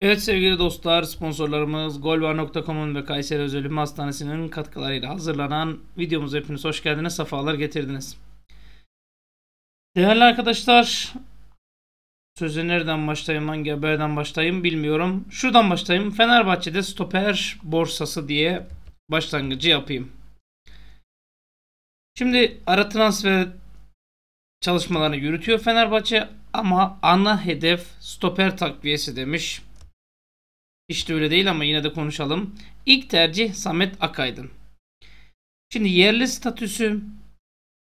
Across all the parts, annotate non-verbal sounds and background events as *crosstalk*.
Evet sevgili dostlar sponsorlarımız golvar.com'un ve Kayseri Özel Hastanesi'nin katkılarıyla hazırlanan videomuz hepiniz hoş geldiniz, sefalar getirdiniz. Değerli arkadaşlar, sözü nereden başlayayım, hangi haberden başlayayım bilmiyorum. Şuradan başlayayım, Fenerbahçe'de stoper borsası diye başlangıcı yapayım. Şimdi ara transfer çalışmalarını yürütüyor Fenerbahçe ama ana hedef stoper takviyesi demiş. Hiç de öyle değil ama yine de konuşalım. İlk tercih Samet Akaydın. Şimdi yerli statüsü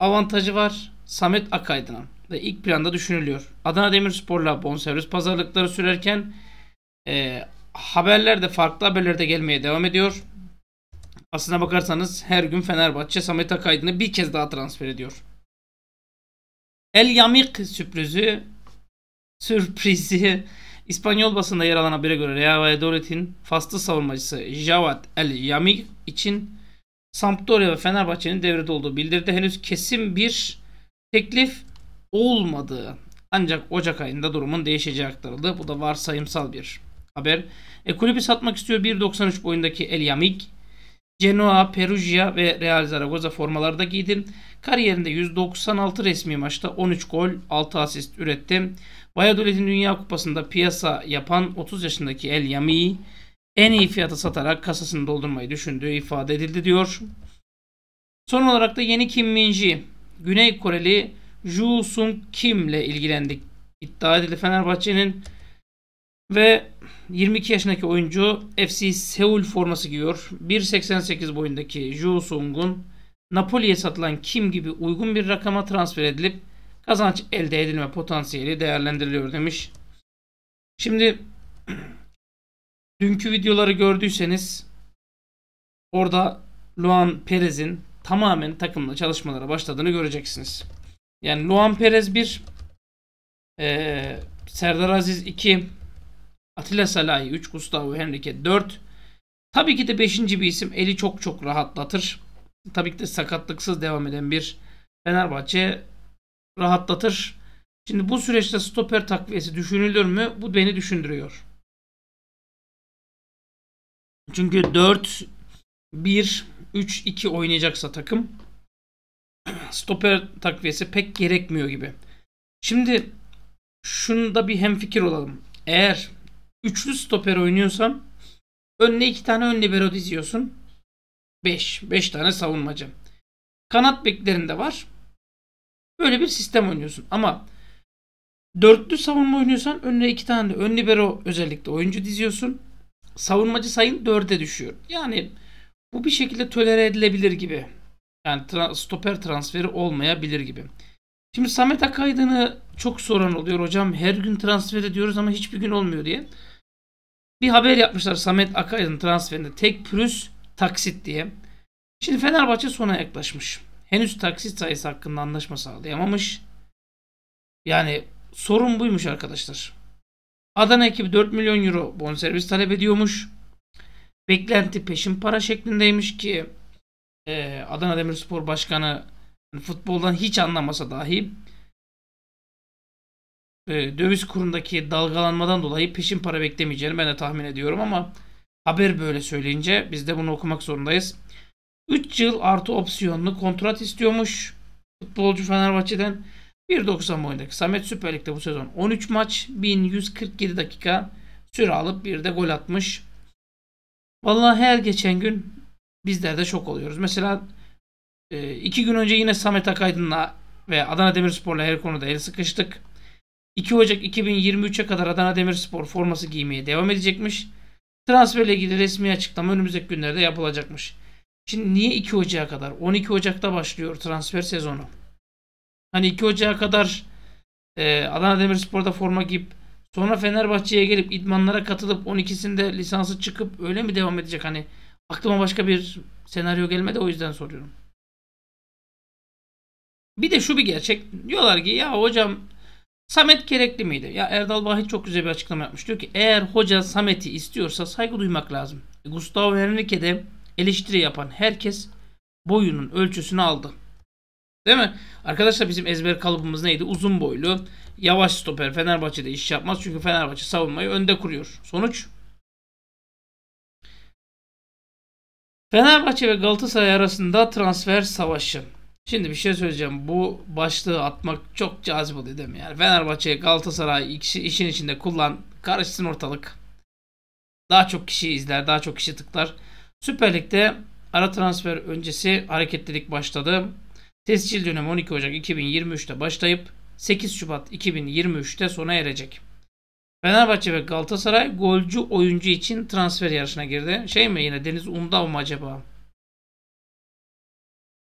avantajı var Samet Akaydın'a ve ilk planda düşünülüyor. Adana Demirspor'la bonservis pazarlıkları sürerken e, haberler de farklı haberler de gelmeye devam ediyor. Aslına bakarsanız her gün Fenerbahçe Samet Akaydın'ı bir kez daha transfer ediyor. El Yamik sürprizi sürprizi İspanyol basında yer alan habere göre Real Valladolid'in faslı savunmacısı Javad El Yamik için Sampdoria ve Fenerbahçe'nin devrede olduğu bildirdi. Henüz kesin bir teklif olmadığı ancak Ocak ayında durumun değişeceği aktarıldı. Bu da varsayımsal bir haber. E, kulübü satmak istiyor 1.93 boyundaki El Yamik. Genoa, Perugia ve Real Zaragoza formaları da Kariyerinde 196 resmi maçta 13 gol, 6 asist üretti. Valladolid'in Dünya Kupası'nda piyasa yapan 30 yaşındaki El Yami'yi en iyi fiyata satarak kasasını doldurmayı düşündüğü ifade edildi diyor. Son olarak da yeni Kim Minji, Güney Koreli Ju Sung Kim ile ilgilendik. İddia edildi Fenerbahçe'nin ve 22 yaşındaki oyuncu FC Seul forması giyiyor. 1.88 boyundaki Ju Sung'un Napoli'ye satılan Kim gibi uygun bir rakama transfer edilip kazanç elde edilme potansiyeli değerlendiriliyor demiş. Şimdi *clears throat* dünkü videoları gördüyseniz orada Luan Perez'in tamamen takımla çalışmalara başladığını göreceksiniz. Yani Luan Perez 1, ee, Serdar Aziz 2, Atilla Salahi 3, Gustavo Henrique 4. Tabii ki de 5. bir isim eli çok çok rahatlatır. Tabii ki de sakatlıksız devam eden bir Fenerbahçe rahatlatır. Şimdi bu süreçte stoper takviyesi düşünülür mü? Bu beni düşündürüyor. Çünkü 4 1 3 2 oynayacaksa takım stoper takviyesi pek gerekmiyor gibi. Şimdi şunu da bir fikir olalım. Eğer üçlü stoper oynuyorsan önüne iki tane ön libero diziyorsun. 5. 5 tane savunmacı. Kanat beklerinde var. Böyle bir sistem oynuyorsun. Ama dörtlü savunma oynuyorsan önüne iki tane de ön libero özellikle oyuncu diziyorsun. Savunmacı sayın dörde düşüyor. Yani bu bir şekilde tölere edilebilir gibi. Yani tra stoper transferi olmayabilir gibi. Şimdi Samet Akaydın'ı çok soran oluyor hocam. Her gün transfer ediyoruz ama hiçbir gün olmuyor diye bir haber yapmışlar Samet Akay'ın transferinde tek pürüz taksit diye. Şimdi Fenerbahçe sona yaklaşmış. Henüz taksit sayısı hakkında anlaşma sağlayamamış. Yani sorun buymuş arkadaşlar. Adana ekibi 4 milyon euro bonservis talep ediyormuş. Beklenti peşin para şeklindeymiş ki e, Adana Demirspor Başkanı futboldan hiç anlamasa dahi e, döviz kurundaki dalgalanmadan dolayı peşin para beklemeyeceğini ben de tahmin ediyorum ama haber böyle söyleyince biz de bunu okumak zorundayız. 3 yıl artı opsiyonlu kontrat istiyormuş futbolcu Fenerbahçe'den. 1.90 boyundaki Samet Süper Lig'de bu sezon 13 maç 1147 dakika süre alıp bir de gol atmış. Vallahi her geçen gün bizler de şok oluyoruz. Mesela e, iki gün önce yine Samet Akaydın'la ve Adana Demirspor'la her konuda el sıkıştık. 2 Ocak 2023'e kadar Adana Demirspor forması giymeye devam edecekmiş. Transferle ilgili resmi açıklama önümüzdeki günlerde yapılacakmış. Şimdi niye 2 Ocak'a kadar? 12 Ocak'ta başlıyor transfer sezonu. Hani 2 Ocak'a kadar e, Adana Demirspor'da forma giyip sonra Fenerbahçe'ye gelip idmanlara katılıp 12'sinde lisansı çıkıp öyle mi devam edecek? Hani aklıma başka bir senaryo gelmedi o yüzden soruyorum. Bir de şu bir gerçek. Diyorlar ki ya hocam Samet gerekli miydi? Ya Erdal Bahit çok güzel bir açıklama yapmış. Diyor ki eğer hoca Samet'i istiyorsa saygı duymak lazım. E, Gustavo Henrique de eleştiri yapan herkes boyunun ölçüsünü aldı. Değil mi? Arkadaşlar bizim ezber kalıbımız neydi? Uzun boylu, yavaş stoper. Fenerbahçe'de iş yapmaz çünkü Fenerbahçe savunmayı önde kuruyor. Sonuç? Fenerbahçe ve Galatasaray arasında transfer savaşı. Şimdi bir şey söyleyeceğim. Bu başlığı atmak çok cazip oluyor değil mi? Yani Fenerbahçe, Galatasaray ikisi işin içinde kullan. Karışsın ortalık. Daha çok kişi izler, daha çok kişi tıklar. Süper Lig'de ara transfer öncesi hareketlilik başladı. Tescil dönemi 12 Ocak 2023'te başlayıp 8 Şubat 2023'te sona erecek. Fenerbahçe ve Galatasaray golcü oyuncu için transfer yarışına girdi. Şey mi yine Deniz Undal mı acaba?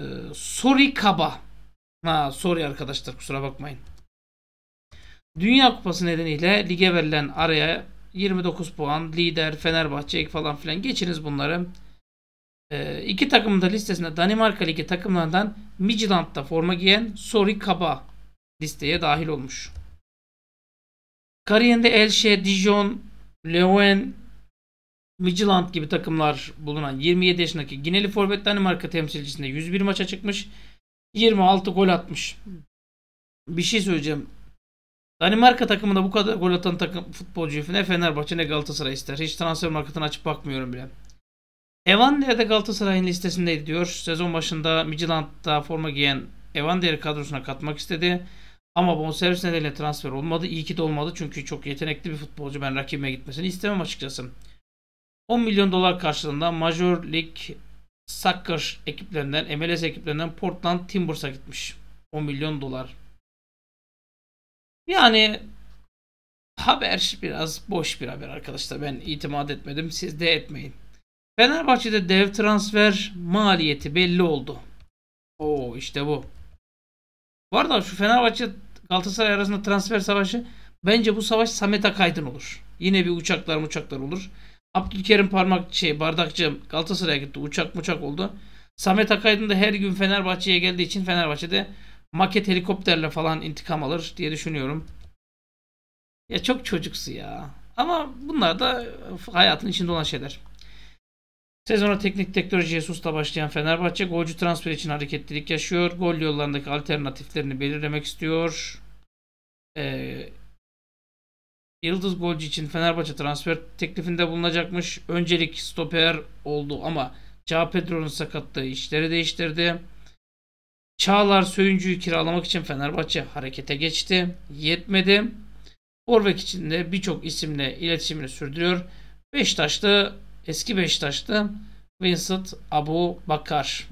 Ee, sorry kaba. Ha sorry arkadaşlar kusura bakmayın. Dünya Kupası nedeniyle lige verilen araya 29 puan lider Fenerbahçe falan filan geçiniz bunları. Ee, iki takımın da listesinde Danimarka Ligi takımlarından Midtjylland'da forma giyen Sori Kaba listeye dahil olmuş. Kariyerinde Elche, Dijon, Leuven, Midtjylland gibi takımlar bulunan 27 yaşındaki Gineli Forvet Danimarka temsilcisinde 101 maça çıkmış. 26 gol atmış. Bir şey söyleyeceğim. Danimarka takımında bu kadar gol atan takım futbolcuyu ne Fenerbahçe ne Galatasaray ister. Hiç transfer marketini açıp bakmıyorum bile. Evan de Galatasaray'ın listesindeydi diyor. Sezon başında Midtjylland'da forma giyen Evan Evander'i kadrosuna katmak istedi. Ama bonservis nedeniyle transfer olmadı. İyi ki de olmadı çünkü çok yetenekli bir futbolcu. Ben rakibime gitmesini istemem açıkçası. 10 milyon dolar karşılığında Major League Soccer ekiplerinden, MLS ekiplerinden Portland Timbers'a gitmiş. 10 milyon dolar. Yani haber biraz boş bir haber arkadaşlar. Ben itimat etmedim. Siz de etmeyin. Fenerbahçe'de dev transfer maliyeti belli oldu. Oo işte bu. Var da şu Fenerbahçe Galatasaray arasında transfer savaşı bence bu savaş Samet Akaydın olur. Yine bir uçaklar uçaklar olur. Abdülkerim Parmak şey bardakçı Galatasaray'a gitti. Uçak muçak oldu. Samet Akaydın da her gün Fenerbahçe'ye geldiği için Fenerbahçe'de maket helikopterle falan intikam alır diye düşünüyorum. Ya çok çocuksu ya. Ama bunlar da hayatın içinde olan şeyler. Sezona teknik teknoloji Jesus'la başlayan Fenerbahçe golcü transfer için hareketlilik yaşıyor. Gol yollarındaki alternatiflerini belirlemek istiyor. Ee, Yıldız golcü için Fenerbahçe transfer teklifinde bulunacakmış. Öncelik stoper oldu ama Ca Pedro'nun sakatlığı işleri değiştirdi. Çağlar Söyüncü'yü kiralamak için Fenerbahçe harekete geçti. Yetmedi. Orvek için de birçok isimle iletişimini sürdürüyor. Beşiktaşlı, eski Beşiktaşlı Vincent Abu Bakar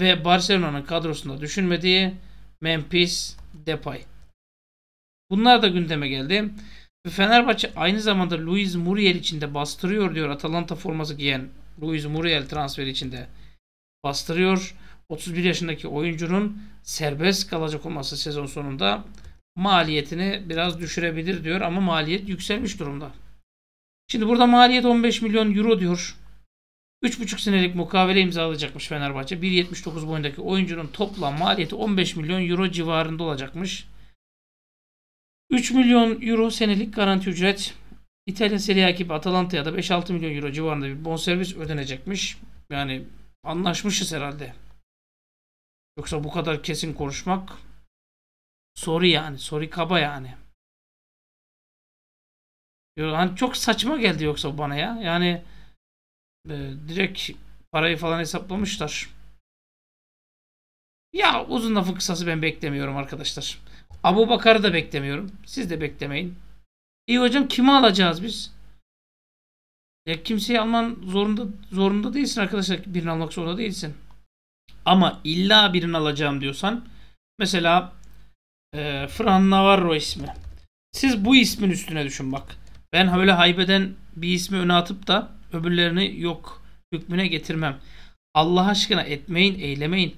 ve Barcelona'nın kadrosunda düşünmediği Memphis Depay. Bunlar da gündeme geldi. Fenerbahçe aynı zamanda Luis Muriel için de bastırıyor diyor. Atalanta forması giyen Luis Muriel transferi için de bastırıyor. 31 yaşındaki oyuncunun serbest kalacak olması sezon sonunda maliyetini biraz düşürebilir diyor ama maliyet yükselmiş durumda. Şimdi burada maliyet 15 milyon euro diyor. 3,5 senelik mukavele imzalayacakmış Fenerbahçe. 1.79 boyundaki oyuncunun toplam maliyeti 15 milyon euro civarında olacakmış. 3 milyon euro senelik garanti ücret. İtalya Serie A ekibi Atalanta'ya da 5-6 milyon euro civarında bir bonservis ödenecekmiş. Yani anlaşmışız herhalde. Yoksa bu kadar kesin konuşmak soru yani. Soru kaba yani. Yani çok saçma geldi yoksa bana ya. Yani e, direkt parayı falan hesaplamışlar. Ya uzun lafın kısası ben beklemiyorum arkadaşlar. Abu Bakar'ı da beklemiyorum. Siz de beklemeyin. İyi hocam kimi alacağız biz? Ya kimseyi alman zorunda zorunda değilsin arkadaşlar. Birini almak zorunda değilsin. Ama illa birini alacağım diyorsan mesela e, Fran Navarro ismi. Siz bu ismin üstüne düşün bak. Ben öyle haybeden bir ismi öne atıp da öbürlerini yok hükmüne getirmem. Allah aşkına etmeyin, eylemeyin.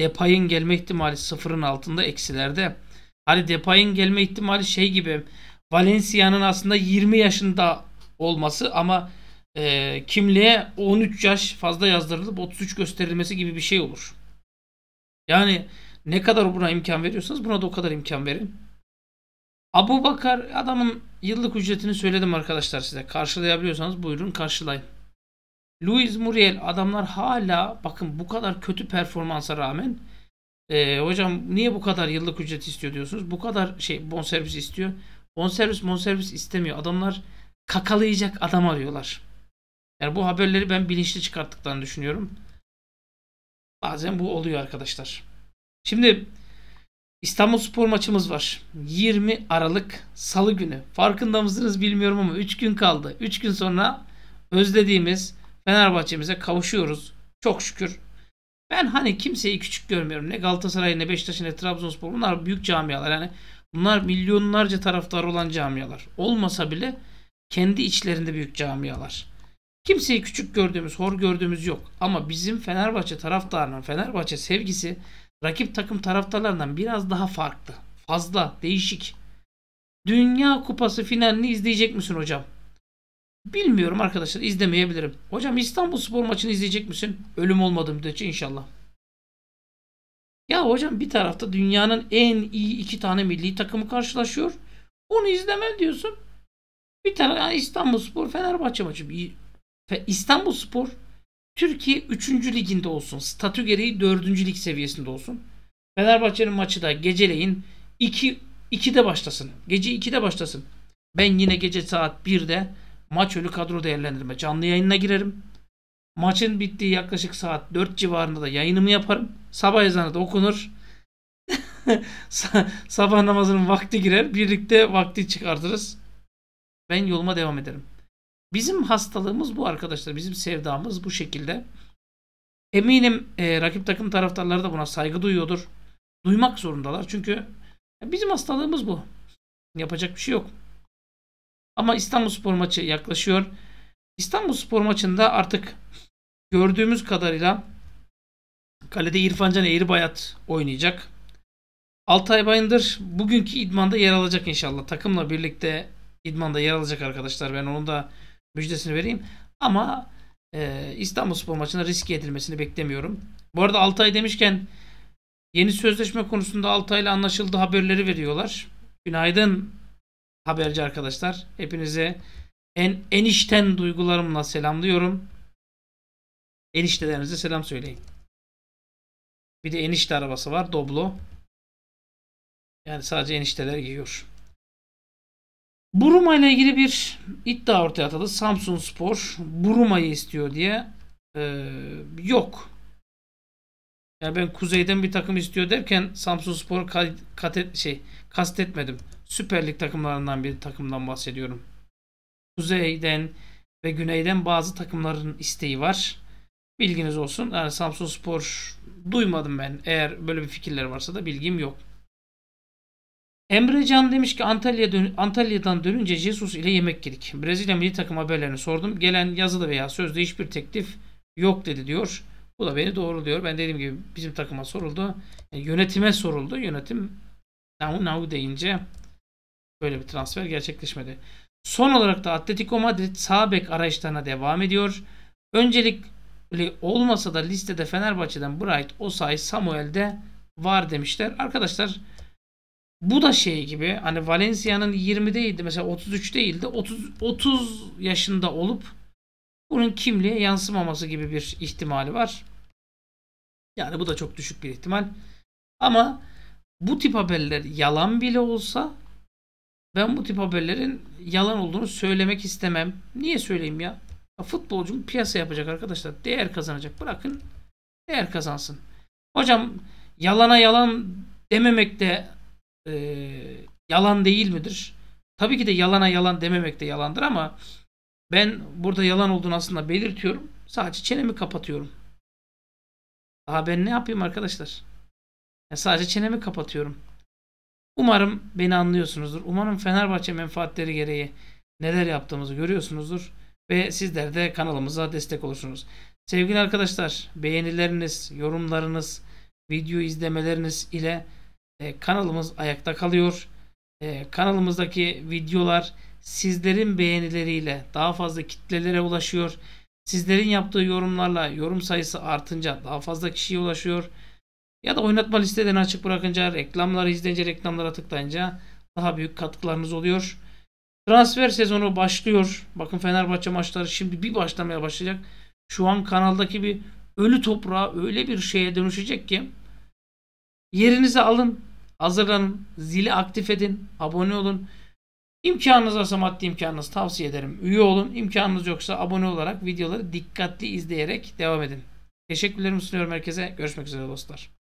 Depayın gelme ihtimali sıfırın altında eksilerde. Hani Depay'ın gelme ihtimali şey gibi Valencia'nın aslında 20 yaşında olması ama e, kimliğe 13 yaş fazla yazdırılıp 33 gösterilmesi gibi bir şey olur. Yani ne kadar buna imkan veriyorsanız buna da o kadar imkan verin. Abu Bakar adamın yıllık ücretini söyledim arkadaşlar size. Karşılayabiliyorsanız buyurun karşılayın. Luis Muriel adamlar hala bakın bu kadar kötü performansa rağmen e, hocam niye bu kadar yıllık ücret istiyor diyorsunuz. Bu kadar şey bonservis istiyor. Bonservis bonservis istemiyor. Adamlar kakalayacak adam arıyorlar. Yani bu haberleri ben bilinçli çıkarttıklarını düşünüyorum. Bazen bu oluyor arkadaşlar. Şimdi İstanbul Spor maçımız var. 20 Aralık Salı günü. Farkında mısınız bilmiyorum ama 3 gün kaldı. 3 gün sonra özlediğimiz Fenerbahçe'mize kavuşuyoruz. Çok şükür ben hani kimseyi küçük görmüyorum. Ne Galatasaray'ın ne Beşiktaş'ın ne Trabzonspor bunlar büyük camialar. Yani bunlar milyonlarca taraftar olan camialar. Olmasa bile kendi içlerinde büyük camialar. Kimseyi küçük gördüğümüz, hor gördüğümüz yok. Ama bizim Fenerbahçe taraftarının Fenerbahçe sevgisi rakip takım taraftarlarından biraz daha farklı. Fazla, değişik. Dünya Kupası finalini izleyecek misin hocam? Bilmiyorum arkadaşlar izlemeyebilirim. Hocam İstanbul Spor maçını izleyecek misin? Ölüm olmadığı müddetçe inşallah. Ya hocam bir tarafta dünyanın en iyi iki tane milli takımı karşılaşıyor. Onu izleme diyorsun. Bir tane İstanbul Spor Fenerbahçe maçı. İstanbul Spor Türkiye 3. liginde olsun. Statü gereği 4. lig seviyesinde olsun. Fenerbahçe'nin maçı da geceleyin 2 2'de başlasın. Gece 2'de başlasın. Ben yine gece saat 1'de Maç ölü kadro değerlendirme canlı yayınına girerim. Maçın bittiği yaklaşık saat 4 civarında da yayınımı yaparım. Sabah ezanı da okunur. *laughs* Sabah namazının vakti girer. Birlikte vakti çıkartırız. Ben yoluma devam ederim. Bizim hastalığımız bu arkadaşlar. Bizim sevdamız bu şekilde. Eminim e, rakip takım taraftarları da buna saygı duyuyordur. Duymak zorundalar. Çünkü bizim hastalığımız bu. Yapacak bir şey yok. Ama İstanbulspor maçı yaklaşıyor. İstanbulspor maçında artık gördüğümüz kadarıyla kalede İrfancan Eğribayat oynayacak. Altay Bayındır bugünkü idmanda yer alacak inşallah. Takımla birlikte idmanda yer alacak arkadaşlar. Ben onun da müjdesini vereyim. Ama e, İstanbul Spor maçına riske edilmesini beklemiyorum. Bu arada Altay demişken yeni sözleşme konusunda altay ile anlaşıldı haberleri veriyorlar. Günaydın haberci arkadaşlar. Hepinize en enişten duygularımla selamlıyorum. Eniştelerinize selam söyleyin. Bir de enişte arabası var. Doblo. Yani sadece enişteler giyiyor. Buruma ile ilgili bir iddia ortaya atıldı. Samsun Spor Buruma'yı istiyor diye. Ee, yok. Yani ben kuzeyden bir takım istiyor derken Samsun Spor'u ka- şey, kastetmedim. Süper Lig takımlarından bir takımdan bahsediyorum. Kuzeyden ve güneyden bazı takımların isteği var. Bilginiz olsun. Yani Samsun Spor duymadım ben. Eğer böyle bir fikirler varsa da bilgim yok. Emre Can demiş ki Antalya dön Antalya'dan dönünce Jesus ile yemek yedik. Brezilya milli takım haberlerini sordum. Gelen yazılı veya sözde hiçbir teklif yok dedi diyor. Bu da beni doğru diyor. Ben dediğim gibi bizim takıma soruldu. Yani yönetime soruldu. Yönetim now now deyince Böyle bir transfer gerçekleşmedi. Son olarak da Atletico Madrid sağ bek arayışlarına devam ediyor. Öncelikli olmasa da listede Fenerbahçe'den Bright, Osay, Samuel'de var demişler. Arkadaşlar bu da şey gibi hani Valencia'nın 20'deydi mesela 33 değildi. 30 30 yaşında olup bunun kimliğe yansımaması gibi bir ihtimali var. Yani bu da çok düşük bir ihtimal. Ama bu tip haberler yalan bile olsa ben bu tip haberlerin yalan olduğunu söylemek istemem. Niye söyleyeyim ya? ya futbolcum piyasa yapacak arkadaşlar. Değer kazanacak. Bırakın değer kazansın. Hocam yalana yalan dememek de e, yalan değil midir? Tabii ki de yalana yalan dememek de yalandır ama ben burada yalan olduğunu aslında belirtiyorum. Sadece çenemi kapatıyorum. Daha ben ne yapayım arkadaşlar? Ya sadece çenemi kapatıyorum. Umarım beni anlıyorsunuzdur. Umarım Fenerbahçe menfaatleri gereği neler yaptığımızı görüyorsunuzdur. Ve sizler de kanalımıza destek olursunuz. Sevgili arkadaşlar beğenileriniz, yorumlarınız, video izlemeleriniz ile e, kanalımız ayakta kalıyor. E, kanalımızdaki videolar sizlerin beğenileriyle daha fazla kitlelere ulaşıyor. Sizlerin yaptığı yorumlarla yorum sayısı artınca daha fazla kişiye ulaşıyor. Ya da oynatma listelerini açık bırakınca, reklamları izleyince, reklamlara tıklayınca daha büyük katkılarınız oluyor. Transfer sezonu başlıyor. Bakın Fenerbahçe maçları şimdi bir başlamaya başlayacak. Şu an kanaldaki bir ölü toprağa öyle bir şeye dönüşecek ki yerinizi alın, hazırlanın, zili aktif edin, abone olun. İmkanınız varsa maddi imkanınız tavsiye ederim. Üye olun. İmkanınız yoksa abone olarak videoları dikkatli izleyerek devam edin. Teşekkürlerimi sunuyorum herkese. Görüşmek üzere dostlar.